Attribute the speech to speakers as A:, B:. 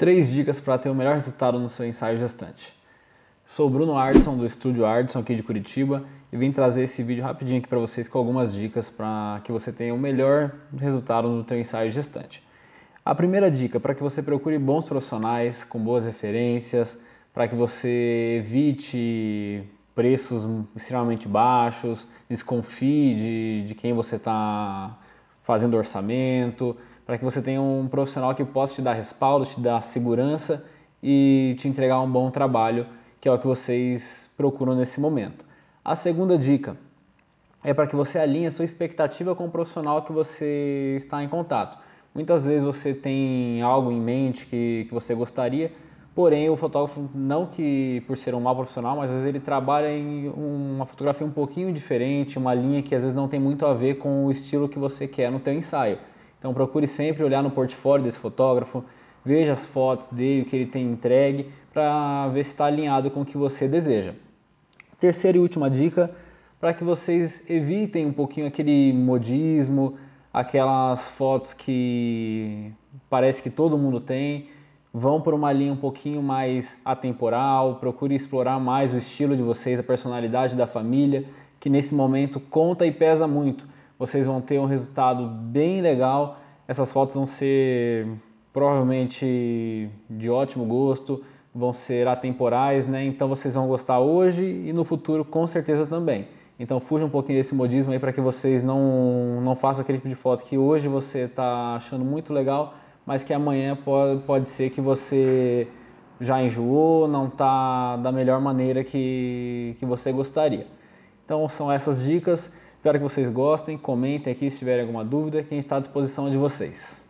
A: Três dicas para ter o melhor resultado no seu ensaio gestante. Sou Bruno Ardson do Estúdio Ardson aqui de Curitiba e vim trazer esse vídeo rapidinho aqui para vocês com algumas dicas para que você tenha o melhor resultado no seu ensaio gestante. A primeira dica para que você procure bons profissionais com boas referências, para que você evite preços extremamente baixos, desconfie de, de quem você está fazendo orçamento, para que você tenha um profissional que possa te dar respaldo, te dar segurança e te entregar um bom trabalho, que é o que vocês procuram nesse momento. A segunda dica é para que você alinhe a sua expectativa com o profissional que você está em contato. Muitas vezes você tem algo em mente que, que você gostaria, Porém, o fotógrafo, não que por ser um mau profissional, mas às vezes ele trabalha em uma fotografia um pouquinho diferente, uma linha que às vezes não tem muito a ver com o estilo que você quer no teu ensaio. Então procure sempre olhar no portfólio desse fotógrafo, veja as fotos dele, o que ele tem entregue, para ver se está alinhado com o que você deseja. Terceira e última dica, para que vocês evitem um pouquinho aquele modismo, aquelas fotos que parece que todo mundo tem, vão por uma linha um pouquinho mais atemporal, procure explorar mais o estilo de vocês, a personalidade da família, que nesse momento conta e pesa muito. Vocês vão ter um resultado bem legal. Essas fotos vão ser provavelmente de ótimo gosto, vão ser atemporais, né? Então vocês vão gostar hoje e no futuro com certeza também. Então fuja um pouquinho desse modismo aí para que vocês não, não façam aquele tipo de foto que hoje você está achando muito legal mas que amanhã pode, pode ser que você já enjoou, não está da melhor maneira que, que você gostaria. Então são essas dicas. Espero que vocês gostem, comentem aqui se tiverem alguma dúvida, que a gente está à disposição de vocês.